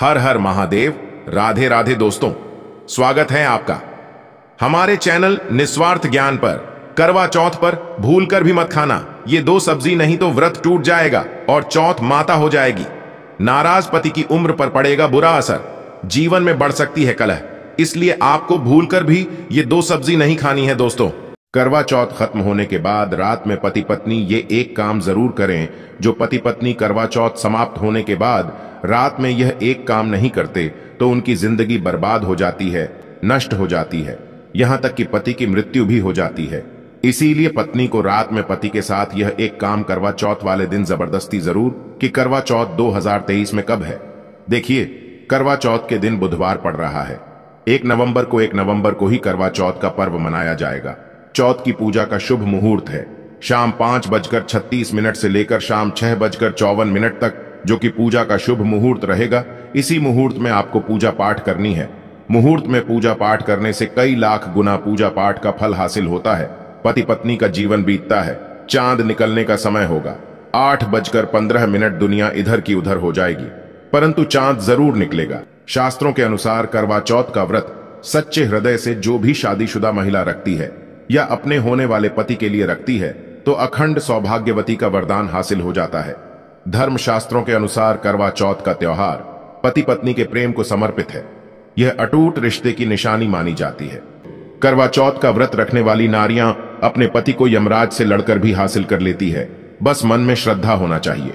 हर हर महादेव राधे राधे दोस्तों स्वागत है आपका हमारे चैनल निस्वार्थ ज्ञान पर करवा चौथ पर भूल कर भी मत खाना ये दो सब्जी नहीं तो व्रत टूट जाएगा और चौथ माता हो जाएगी नाराज पति की उम्र पर पड़ेगा बुरा असर जीवन में बढ़ सकती है कलह इसलिए आपको भूल कर भी ये दो सब्जी नहीं खानी है दोस्तों करवा चौथ खत्म होने के बाद रात में पति पत्नी ये एक काम जरूर करें जो पति पत्नी करवा चौथ समाप्त होने के बाद रात में यह एक काम नहीं करते तो उनकी जिंदगी बर्बाद हो जाती है नष्ट हो जाती है यहां तक कि पति की मृत्यु भी हो जाती है इसीलिए पत्नी को रात में पति के साथ यह एक काम करवा चौथ वाले दिन जबरदस्ती जरूर कि करवा चौथ 2023 में कब है देखिए करवा चौथ के दिन बुधवार पड़ रहा है एक नवंबर को एक नवंबर को ही करवा चौथ का पर्व मनाया जाएगा चौथ की पूजा का शुभ मुहूर्त है शाम पांच बजकर छत्तीस मिनट से लेकर शाम छह बजकर चौवन मिनट तक जो कि पूजा का शुभ मुहूर्त रहेगा इसी मुहूर्त में आपको पूजा पाठ करनी है मुहूर्त में पूजा पाठ करने से कई लाख गुना पूजा पाठ का फल हासिल होता है पति पत्नी का जीवन बीतता है चांद निकलने का समय होगा आठ बजकर पंद्रह मिनट दुनिया इधर की उधर हो जाएगी परंतु चांद जरूर निकलेगा शास्त्रों के अनुसार करवा चौथ का व्रत सच्चे हृदय से जो भी शादीशुदा महिला रखती है या अपने होने वाले पति के लिए रखती है तो अखंड सौभाग्यवती का वरदान हासिल हो जाता है धर्मशास्त्रों के अनुसार करवा चौथ का त्योहार पति पत्नी के प्रेम को समर्पित है यह अटूट रिश्ते की निशानी मानी जाती है करवा चौथ का व्रत रखने वाली नारियां अपने पति को यमराज से लड़कर भी हासिल कर लेती है बस मन में श्रद्धा होना चाहिए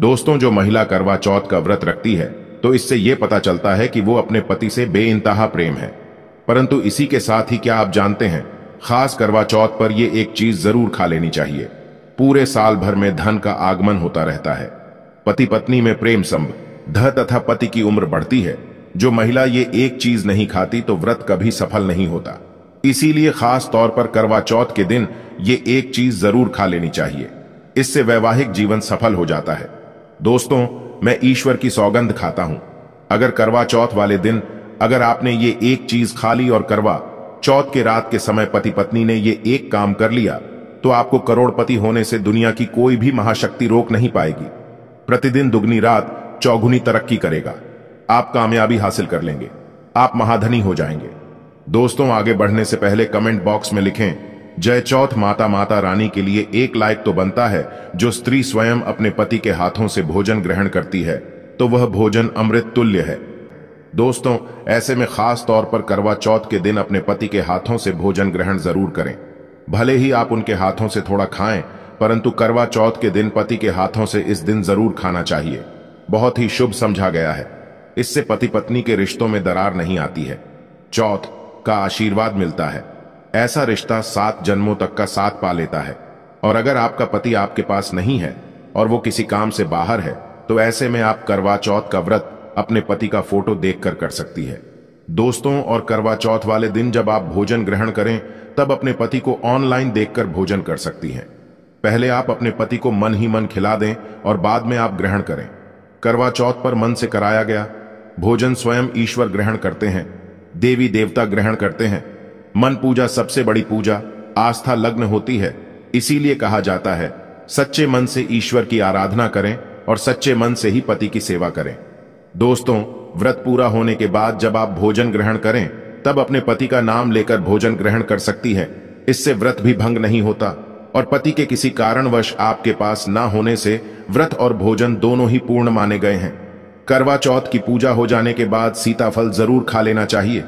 दोस्तों जो महिला करवा चौथ का व्रत रखती है तो इससे यह पता चलता है कि वो अपने पति से बे प्रेम है परंतु इसी के साथ ही क्या आप जानते हैं खास करवा चौथ पर यह एक चीज जरूर खा लेनी चाहिए पूरे साल भर में धन का आगमन होता रहता है पति पत्नी में प्रेम संभ धन तथा पति की उम्र बढ़ती है जो महिला ये एक चीज नहीं खाती तो व्रत कभी सफल नहीं होता इसीलिए खास तौर पर करवा चौथ के दिन ये एक चीज जरूर खा लेनी चाहिए इससे वैवाहिक जीवन सफल हो जाता है दोस्तों मैं ईश्वर की सौगंध खाता हूं अगर करवा चौथ वाले दिन अगर आपने ये एक चीज खा ली और करवा चौथ के रात के समय पति पत्नी ने ये एक काम कर लिया तो आपको करोड़पति होने से दुनिया की कोई भी महाशक्ति रोक नहीं पाएगी प्रतिदिन दुगनी रात चौगुनी तरक्की करेगा आप कामयाबी हासिल कर लेंगे आप महाधनी हो जाएंगे दोस्तों आगे बढ़ने से पहले कमेंट बॉक्स में लिखें जय चौथ माता माता रानी के लिए एक लायक तो बनता है जो स्त्री स्वयं अपने पति के हाथों से भोजन ग्रहण करती है तो वह भोजन अमृत तुल्य है दोस्तों ऐसे में खास तौर पर करवा चौथ के दिन अपने पति के हाथों से भोजन ग्रहण जरूर करें भले ही आप उनके हाथों से थोड़ा खाएं परंतु करवा चौथ के दिन पति के हाथों से इस दिन जरूर खाना चाहिए बहुत ही शुभ समझा गया है इससे पति पत्नी के रिश्तों में दरार नहीं आती है चौथ का आशीर्वाद मिलता है ऐसा रिश्ता सात जन्मों तक का साथ पा लेता है और अगर आपका पति आपके पास नहीं है और वो किसी काम से बाहर है तो ऐसे में आप करवा चौथ का व्रत अपने पति का फोटो देखकर कर सकती है दोस्तों और करवा चौथ वाले दिन जब आप भोजन ग्रहण करें तब अपने पति को ऑनलाइन देखकर भोजन कर सकती हैं पहले आप अपने पति को मन ही मन खिला दें और बाद में आप ग्रहण करें करवा चौथ पर मन से कराया गया भोजन स्वयं ईश्वर ग्रहण करते हैं देवी देवता ग्रहण करते हैं मन पूजा सबसे बड़ी पूजा आस्था लग्न होती है इसीलिए कहा जाता है सच्चे मन से ईश्वर की आराधना करें और सच्चे मन से ही पति की सेवा करें दोस्तों व्रत पूरा होने के बाद जब आप भोजन ग्रहण करें तब अपने पति का नाम लेकर भोजन ग्रहण कर सकती है इससे व्रत भी भंग नहीं होता और पति के किसी कारणवश आपके पास ना होने से व्रत और भोजन दोनों ही पूर्ण माने गए हैं करवा चौथ की पूजा हो जाने के बाद सीताफल जरूर खा लेना चाहिए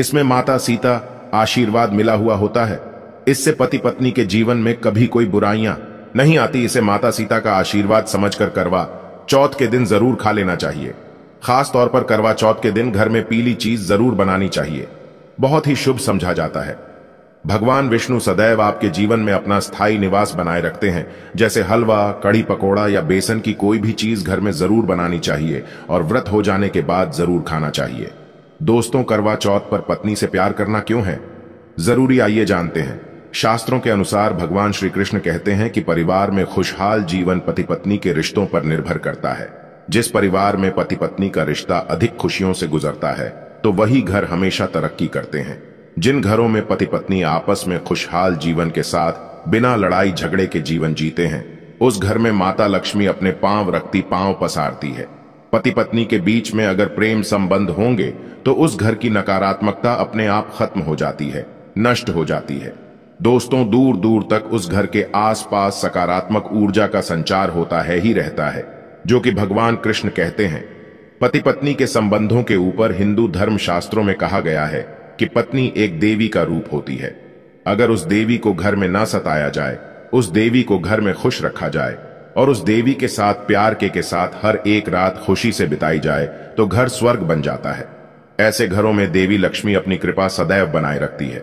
इसमें माता सीता आशीर्वाद मिला हुआ होता है इससे पति पत्नी के जीवन में कभी कोई बुराइयां नहीं आती इसे माता सीता का आशीर्वाद समझकर करवा चौथ के दिन जरूर खा लेना चाहिए खास तौर पर करवा चौथ के दिन घर में पीली चीज जरूर बनानी चाहिए बहुत ही शुभ समझा जाता है भगवान विष्णु सदैव आपके जीवन में अपना स्थायी निवास बनाए रखते हैं जैसे हलवा कड़ी पकोड़ा या बेसन की कोई भी चीज घर में जरूर बनानी चाहिए और व्रत हो जाने के बाद जरूर खाना चाहिए दोस्तों करवा चौथ पर पत्नी से प्यार करना क्यों है जरूरी आइए जानते हैं शास्त्रों के अनुसार भगवान श्री कृष्ण कहते हैं कि परिवार में खुशहाल जीवन पति पत्नी के रिश्तों पर निर्भर करता है जिस परिवार में पति पत्नी का रिश्ता अधिक खुशियों से गुजरता है तो वही घर हमेशा तरक्की करते हैं जिन घरों में पति पत्नी आपस में खुशहाल जीवन के साथ बिना लड़ाई झगड़े के जीवन जीते हैं उस घर में माता लक्ष्मी अपने पांव रखती पांव पसारती है पति पत्नी के बीच में अगर प्रेम संबंध होंगे तो उस घर की नकारात्मकता अपने आप खत्म हो जाती है नष्ट हो जाती है दोस्तों दूर दूर तक उस घर के आसपास सकारात्मक ऊर्जा का संचार होता है ही रहता है जो कि भगवान कृष्ण कहते हैं पति पत्नी के संबंधों के ऊपर हिंदू धर्म शास्त्रों में कहा गया है कि पत्नी एक देवी का रूप होती है अगर उस देवी को घर में ना सताया जाए उस देवी को घर में खुश रखा जाए और उस देवी के साथ प्यार के के साथ हर एक रात खुशी से बिताई जाए तो घर स्वर्ग बन जाता है ऐसे घरों में देवी लक्ष्मी अपनी कृपा सदैव बनाए रखती है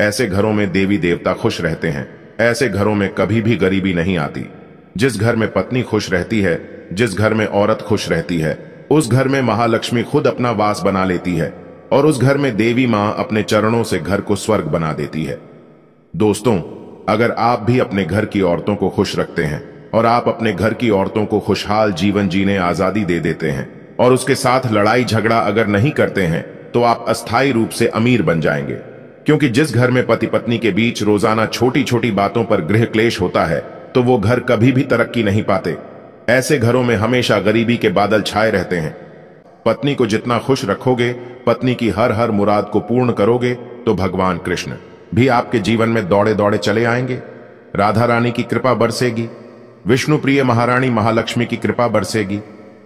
ऐसे घरों में देवी देवता खुश रहते हैं ऐसे घरों में कभी भी गरीबी नहीं आती जिस घर में पत्नी खुश रहती है जिस घर में औरत खुश रहती है उस घर में महालक्ष्मी खुद अपना वास बना लेती है और उस घर में देवी माँ अपने चरणों से घर को स्वर्ग बना देती है दोस्तों अगर आप भी अपने घर की औरतों को खुश रखते हैं और आप अपने घर की औरतों को खुशहाल जीवन जीने आजादी दे देते हैं और उसके साथ लड़ाई झगड़ा अगर नहीं करते हैं तो आप अस्थायी रूप से अमीर बन जाएंगे क्योंकि जिस घर में पति पत्नी के बीच रोजाना छोटी छोटी बातों पर गृह क्लेश होता है तो वो घर कभी भी तरक्की नहीं पाते ऐसे घरों में हमेशा गरीबी के बादल छाए रहते हैं पत्नी को जितना खुश रखोगे पत्नी की हर हर मुराद को पूर्ण करोगे तो भगवान कृष्ण भी आपके जीवन में दौड़े दौड़े चले आएंगे राधा रानी की कृपा बरसेगी विष्णु प्रिय महारानी महालक्ष्मी की कृपा बरसेगी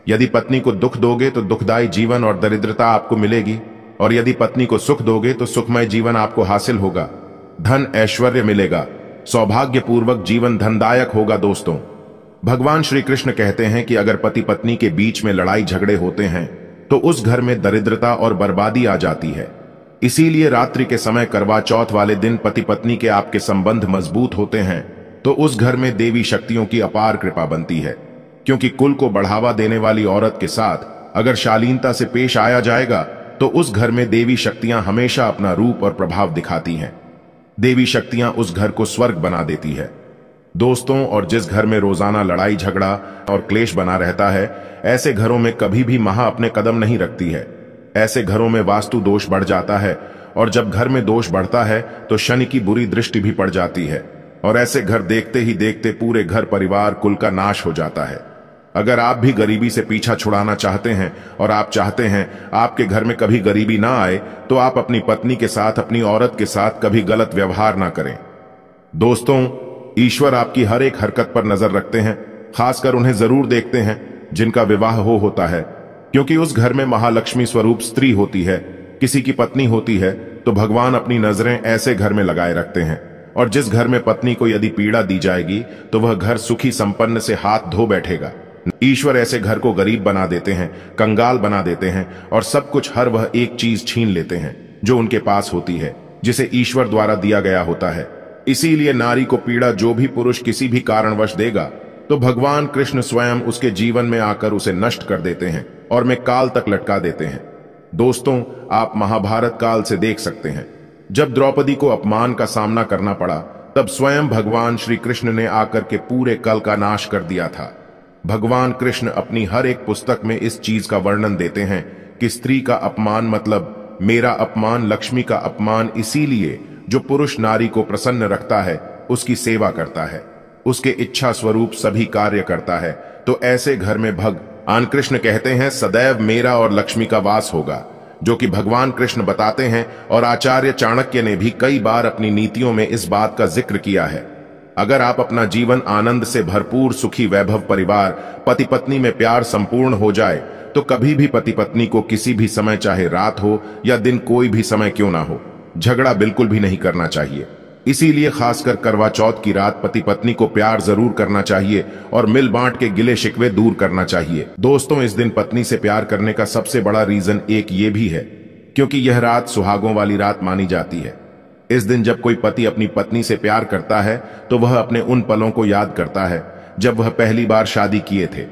यदि पत्नी को दुख दोगे तो दुखदायी जीवन और दरिद्रता आपको मिलेगी और यदि पत्नी को सुख दोगे तो सुखमय जीवन आपको हासिल होगा धन ऐश्वर्य मिलेगा सौभाग्यपूर्वक जीवन धनदायक होगा दोस्तों भगवान श्री कृष्ण कहते हैं कि अगर पति पत्नी के बीच में लड़ाई झगड़े होते हैं तो उस घर में दरिद्रता और बर्बादी आ जाती है इसीलिए रात्रि के समय करवा चौथ वाले दिन पति पत्नी के आपके संबंध मजबूत होते हैं तो उस घर में देवी शक्तियों की अपार कृपा बनती है क्योंकि कुल को बढ़ावा देने वाली औरत के साथ अगर शालीनता से पेश आया जाएगा तो उस घर में देवी शक्तियां हमेशा अपना रूप और प्रभाव दिखाती हैं देवी शक्तियां उस घर को स्वर्ग बना देती है दोस्तों और जिस घर में रोजाना लड़ाई झगड़ा और क्लेश बना रहता है ऐसे घरों में कभी भी महा अपने कदम नहीं रखती है ऐसे घरों में वास्तु दोष बढ़ जाता है और जब घर में दोष बढ़ता है तो शनि की बुरी दृष्टि भी पड़ जाती है और ऐसे घर देखते ही देखते पूरे घर परिवार कुल का नाश हो जाता है अगर आप भी गरीबी से पीछा छुड़ाना चाहते हैं और आप चाहते हैं आपके घर में कभी गरीबी ना आए तो आप अपनी पत्नी के साथ अपनी औरत के साथ कभी गलत व्यवहार ना करें दोस्तों ईश्वर आपकी हर एक हरकत पर नजर रखते हैं खासकर उन्हें जरूर देखते हैं जिनका विवाह हो होता है क्योंकि उस घर में महालक्ष्मी स्वरूप स्त्री होती है किसी की पत्नी होती है तो भगवान अपनी नजरें ऐसे घर में लगाए रखते हैं और जिस घर में पत्नी को यदि पीड़ा दी जाएगी तो वह घर सुखी संपन्न से हाथ धो बैठेगा ईश्वर ऐसे घर को गरीब बना देते हैं कंगाल बना देते हैं और सब कुछ हर वह एक चीज छीन लेते हैं जो उनके पास होती है जिसे ईश्वर द्वारा दिया गया होता है इसीलिए नारी को पीड़ा जो भी पुरुष किसी भी कारणवश देगा तो भगवान कृष्ण स्वयं उसके जीवन में आकर उसे नष्ट कर देते हैं और मैं काल तक लटका देते हैं दोस्तों आप महाभारत काल से देख सकते हैं जब द्रौपदी को अपमान का सामना करना पड़ा तब स्वयं भगवान श्री कृष्ण ने आकर के पूरे कल का नाश कर दिया था भगवान कृष्ण अपनी हर एक पुस्तक में इस चीज का वर्णन देते हैं कि स्त्री का अपमान मतलब मेरा अपमान लक्ष्मी का अपमान इसीलिए जो पुरुष नारी को प्रसन्न रखता है उसकी सेवा करता है उसके इच्छा स्वरूप सभी कार्य करता है तो ऐसे घर में आन कृष्ण कहते हैं सदैव मेरा और लक्ष्मी का वास होगा जो कि भगवान कृष्ण बताते हैं और आचार्य चाणक्य ने भी कई बार अपनी नीतियों में इस बात का जिक्र किया है अगर आप अपना जीवन आनंद से भरपूर सुखी वैभव परिवार पति पत्नी में प्यार संपूर्ण हो जाए तो कभी भी पति पत्नी को किसी भी समय चाहे रात हो या दिन कोई भी समय क्यों ना हो झगड़ा बिल्कुल भी नहीं करना चाहिए इसीलिए खासकर करवा चौथ की रात पति पत्नी को प्यार जरूर करना चाहिए और मिल बांट के गिले शिकवे दूर करना चाहिए दोस्तों इस दिन पत्नी से प्यार करने का सबसे बड़ा रीजन एक ये भी है क्योंकि यह रात सुहागों वाली रात मानी जाती है इस दिन जब कोई पति अपनी पत्नी से प्यार करता है तो वह अपने उन पलों को याद करता है जब वह पहली बार शादी किए थे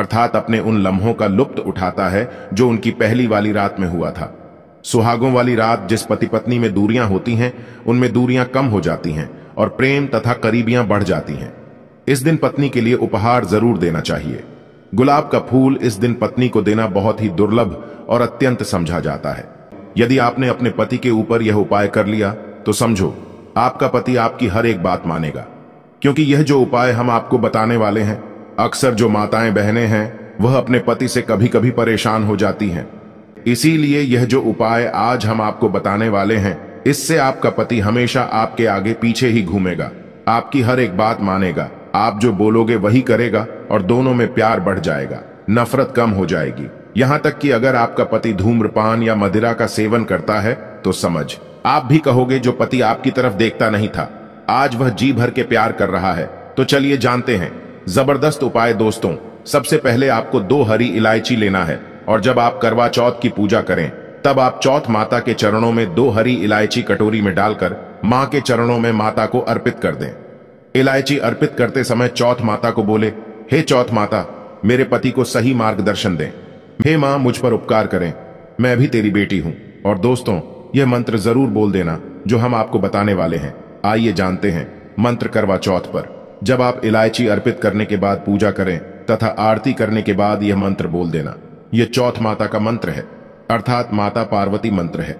अर्थात अपने उन लम्हों का लुप्त उठाता है जो उनकी पहली वाली रात में हुआ था सुहागों वाली रात जिस पति पत्नी में दूरियां होती हैं उनमें दूरियां कम हो जाती हैं और प्रेम तथा करीबियां बढ़ जाती हैं इस दिन पत्नी के लिए उपहार जरूर देना चाहिए गुलाब का फूल इस दिन पत्नी को देना बहुत ही दुर्लभ और अत्यंत समझा जाता है यदि आपने अपने पति के ऊपर यह उपाय कर लिया तो समझो आपका पति आपकी हर एक बात मानेगा क्योंकि यह जो उपाय हम आपको बताने वाले हैं अक्सर जो माताएं बहनें हैं वह अपने पति से कभी कभी परेशान हो जाती हैं इसीलिए यह जो उपाय आज हम आपको बताने वाले हैं इससे आपका पति हमेशा आपके आगे पीछे ही घूमेगा आपकी हर एक बात मानेगा आप जो बोलोगे वही करेगा और दोनों में प्यार बढ़ जाएगा नफरत कम हो जाएगी यहां तक कि अगर आपका पति धूम्रपान या मदिरा का सेवन करता है तो समझ आप भी कहोगे जो पति आपकी तरफ देखता नहीं था आज वह जी भर के प्यार कर रहा है तो चलिए जानते हैं जबरदस्त उपाय दोस्तों सबसे पहले आपको दो हरी इलायची लेना है और जब आप करवा चौथ की पूजा करें तब आप चौथ माता के चरणों में दो हरी इलायची कटोरी में डालकर मां के चरणों में माता को अर्पित कर दें इलायची अर्पित करते समय चौथ माता को बोले हे चौथ माता मेरे पति को सही मार्गदर्शन दें हे मां मुझ पर उपकार करें मैं भी तेरी बेटी हूं और दोस्तों यह मंत्र जरूर बोल देना जो हम आपको बताने वाले हैं आइए जानते हैं मंत्र करवा चौथ पर जब आप इलायची अर्पित करने के बाद पूजा करें तथा आरती करने के बाद यह मंत्र बोल देना यह चौथ माता का मंत्र है अर्थात माता पार्वती मंत्र है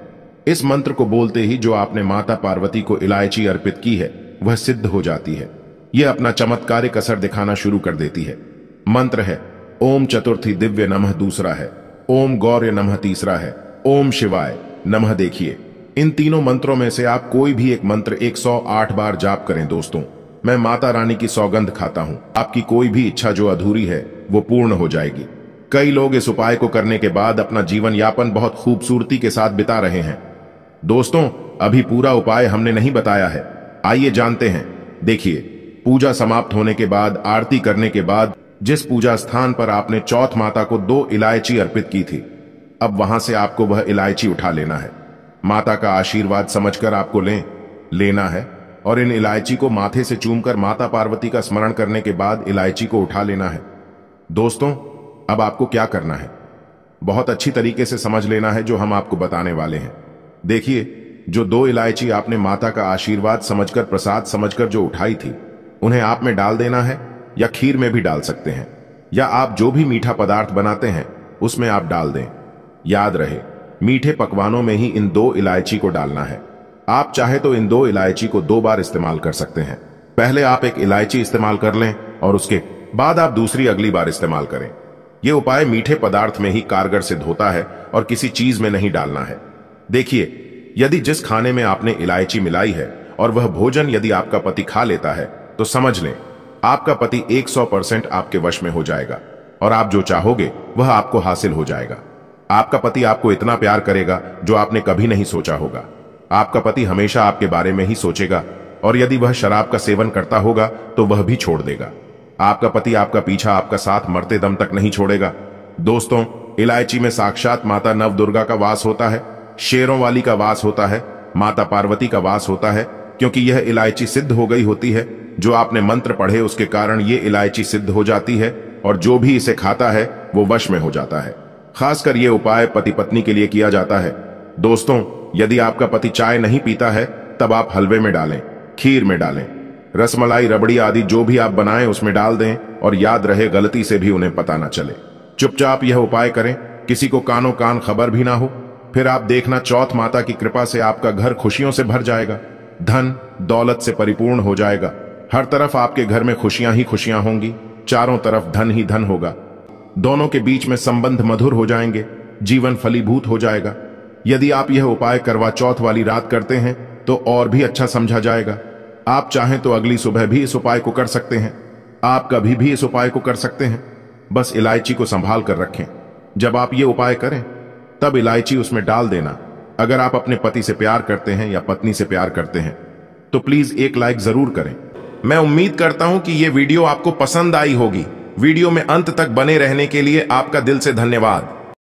इस मंत्र को बोलते ही जो आपने माता पार्वती को इलायची अर्पित की है वह सिद्ध हो जाती है यह अपना चमत्कारिक असर दिखाना शुरू कर देती है मंत्र है ओम चतुर्थी दिव्य नमः दूसरा है ओम गौर्य नमः तीसरा है ओम शिवाय नमः देखिए इन तीनों मंत्रों में से आप कोई भी एक मंत्र 108 बार जाप करें दोस्तों मैं माता रानी की सौगंध खाता हूं आपकी कोई भी इच्छा जो अधूरी है वो पूर्ण हो जाएगी कई लोग इस उपाय को करने के बाद अपना जीवन यापन बहुत खूबसूरती के साथ बिता रहे हैं दोस्तों अभी पूरा उपाय हमने नहीं बताया है आइए जानते हैं देखिए पूजा समाप्त होने के बाद आरती करने के बाद जिस पूजा स्थान पर आपने चौथ माता को दो इलायची अर्पित की थी अब वहां से आपको वह इलायची उठा लेना है माता का आशीर्वाद समझकर आपको लें लेना है और इन इलायची को माथे से चूमकर माता पार्वती का स्मरण करने के बाद इलायची को उठा लेना है दोस्तों अब आपको क्या करना है बहुत अच्छी तरीके से समझ लेना है जो हम आपको बताने वाले हैं देखिए जो दो इलायची आपने माता का आशीर्वाद समझकर प्रसाद समझकर जो उठाई थी उन्हें आप में डाल देना है या खीर में भी डाल सकते हैं या आप जो भी मीठा पदार्थ बनाते हैं उसमें आप डाल दें याद रहे मीठे पकवानों में ही इन दो इलायची को डालना है आप चाहे तो इन दो इलायची को दो बार इस्तेमाल कर सकते हैं पहले आप एक इलायची इस्तेमाल कर लें और उसके बाद आप दूसरी अगली बार इस्तेमाल करें ये उपाय मीठे पदार्थ में ही कारगर सिद्ध होता है और किसी चीज में नहीं डालना है देखिए यदि जिस खाने में आपने इलायची मिलाई है और वह भोजन यदि आपका पति खा लेता है तो समझ लें आपका पति 100 परसेंट आपके वश में हो जाएगा और आप जो चाहोगे वह आपको हासिल हो जाएगा आपका पति आपको इतना प्यार करेगा जो आपने कभी नहीं सोचा होगा आपका पति हमेशा आपके बारे में ही सोचेगा और यदि वह शराब का सेवन करता होगा तो वह भी छोड़ देगा आपका पति आपका पीछा आपका साथ मरते दम तक नहीं छोड़ेगा दोस्तों इलायची में साक्षात माता नव दुर्गा का वास होता है शेरों वाली का वास होता है माता पार्वती का वास होता है क्योंकि यह इलायची सिद्ध हो गई होती है जो आपने मंत्र पढ़े उसके कारण ये इलायची सिद्ध हो जाती है और जो भी इसे खाता है वो वश में हो जाता है खासकर ये उपाय पति पत्नी के लिए किया जाता है दोस्तों यदि आपका पति चाय नहीं पीता है तब आप हलवे में डालें खीर में डालें रसमलाई रबड़ी आदि जो भी आप बनाएं उसमें डाल दें और याद रहे गलती से भी उन्हें पता ना चले चुपचाप यह उपाय करें किसी को कानो कान खबर भी ना हो फिर आप देखना चौथ माता की कृपा से आपका घर खुशियों से भर जाएगा धन दौलत से परिपूर्ण हो जाएगा हर तरफ आपके घर में खुशियां ही खुशियां होंगी चारों तरफ धन ही धन होगा दोनों के बीच में संबंध मधुर हो जाएंगे जीवन फलीभूत हो जाएगा यदि आप यह उपाय करवा चौथ वाली रात करते हैं तो और भी अच्छा समझा जाएगा आप चाहें तो अगली सुबह भी इस उपाय को कर सकते हैं आप कभी भी इस उपाय को कर सकते हैं बस इलायची को संभाल कर रखें जब आप ये उपाय करें तब इलायची उसमें डाल देना अगर आप अपने पति से प्यार करते हैं या पत्नी से प्यार करते हैं तो प्लीज एक लाइक जरूर करें मैं उम्मीद करता हूं कि यह वीडियो आपको पसंद आई होगी वीडियो में अंत तक बने रहने के लिए आपका दिल से धन्यवाद